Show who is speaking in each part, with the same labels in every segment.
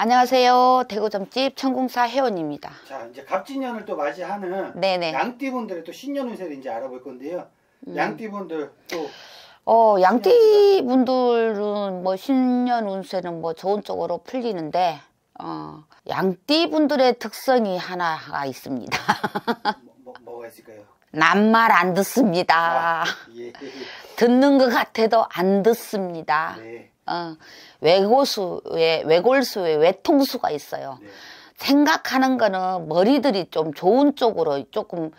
Speaker 1: 안녕하세요. 대구점집 천궁사 회원입니다. 자, 이제 갑진년을 또 맞이하는 네네. 양띠분들의 또 신년 운세를 이제 알아볼 건데요. 음. 양띠분들 또 어, 양띠분들은 뭐 신년 운세는 뭐 좋은 쪽으로 풀리는데 어, 양띠분들의 특성이 하나가 있습니다. 뭐, 뭐, 가 있을까요? 남말 안 듣습니다. 아, 예. 듣는 것 같아도 안 듣습니다. 네. 어, 외고수의 외골수에 외통수가 있어요. 네. 생각하는 거는 머리들이 좀 좋은 쪽으로 조금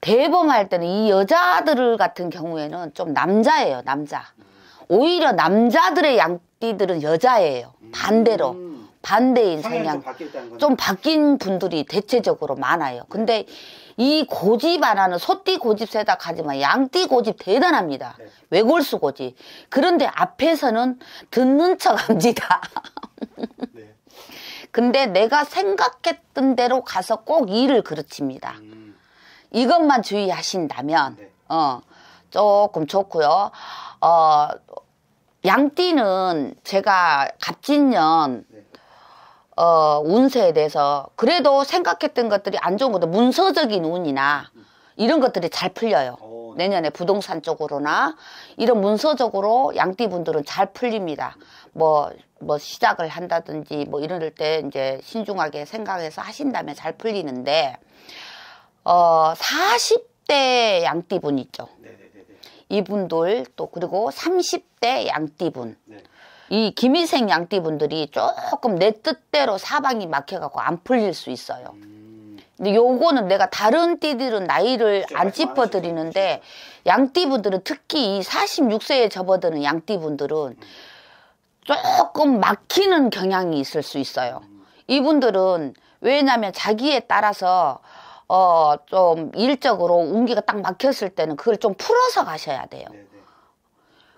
Speaker 1: 대범할 때는 이 여자들 같은 경우에는 좀 남자예요, 남자. 음. 오히려 남자들의 양띠들은 여자예요. 반대로. 음. 반대인 성향 좀 바뀐 분들이 대체적으로 많아요. 근데 이 고집 안 하는 소띠 고집 세다 가지만 양띠 고집 대단합니다. 네. 외골수 고집. 그런데 앞에서는 듣는 척합니다. 네. 근데 내가 생각했던 대로 가서 꼭 일을 그르칩니다. 음. 이것만 주의하신다면 네. 어 조금 좋고요. 어 양띠는 제가 갑진년 어, 운세에 대해서 그래도 생각했던 것들이 안 좋은 것도 문서적인 운이나 이런 것들이 잘 풀려요. 어, 네. 내년에 부동산 쪽으로나 이런 문서적으로 양띠 분들은 잘 풀립니다. 뭐, 뭐 시작을 한다든지 뭐 이럴 때 이제 신중하게 생각해서 하신다면 잘 풀리는데, 어, 40대 양띠 분 있죠. 네, 네, 이분들 또 그리고 30대 양띠 분. 이 김희생 양띠 분들이 조금 내 뜻대로 사방이 막혀갖고 안 풀릴 수 있어요. 근데 요거는 내가 다른 띠들은 나이를 안 짚어드리는데 양띠 분들은 특히 이 46세에 접어드는 양띠 분들은 조금 막히는 경향이 있을 수 있어요. 이분들은 왜냐하면 자기에 따라서 어 좀 일적으로 운기가 딱 막혔을 때는 그걸 좀 풀어서 가셔야 돼요. 네, 네.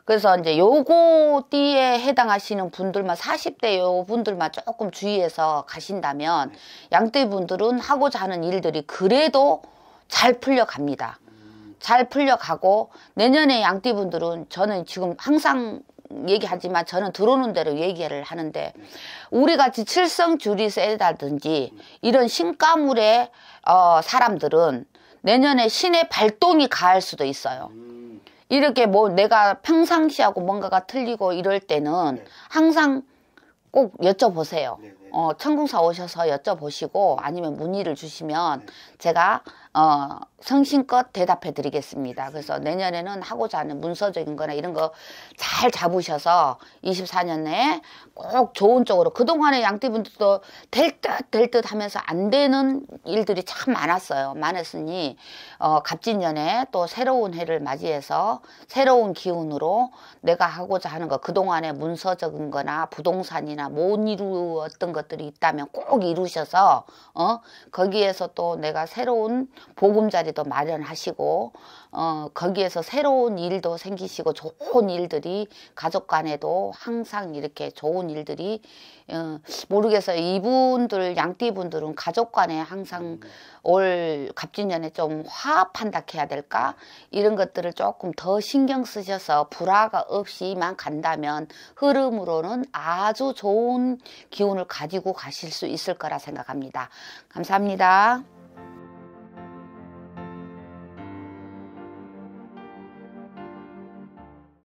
Speaker 1: 그래서 이제 요거 띠에 해당하시는 분들만 40대 요 분들만 조금 주의해서 가신다면 양띠 분들은 하고자 하는 일들이 그래도 잘 풀려갑니다. 잘 풀려가고 내년에 양띠 분들은 저는 지금 항상 얘기하지만 저는 들어오는 대로 얘기를 하는데 우리같이 칠성줄이 세다든지 이런 신가물의 어, 사람들은 내년에 신의 발동이 가할 수도 있어요. 이렇게 뭐 내가 평상시하고 뭔가가 틀리고 이럴 때는 네. 항상 꼭 여쭤보세요. 네, 네. 어, 천궁사 오셔서 여쭤보시고 아니면 문의를 주시면 제가 어, 성심껏 대답해 드리겠습니다. 그래서 내년에는 하고자 하는 문서적인 거나 이런 거 잘 잡으셔서 24년에 꼭 좋은 쪽으로 그동안에 양띠분들도 될 듯 될 듯 하면서 안 되는 일들이 참 많았어요. 많았으니 어, 갑진년에 또 새로운 해를 맞이해서 새로운 기운으로 내가 하고자 하는 거 그동안에 문서적인 거나 부동산이나 못 이루었던 것 것들이 있다면 꼭 이루셔서 어 거기에서 또 내가 새로운 보금자리도 마련하시고 어 거기에서 새로운 일도 생기시고 좋은 일들이 가족 간에도 항상 이렇게 좋은 일들이 어, 모르겠어요 이분들 양띠분들은 가족 간에 항상 올 갑진년에 좀 화합한다 해야 될까 이런 것들을 조금 더 신경 쓰셔서 불화가 없이만 간다면 흐름으로는 아주 좋은 기운을 가지 남기고 가실 수 있을 거라 생각합니다. 감사합니다.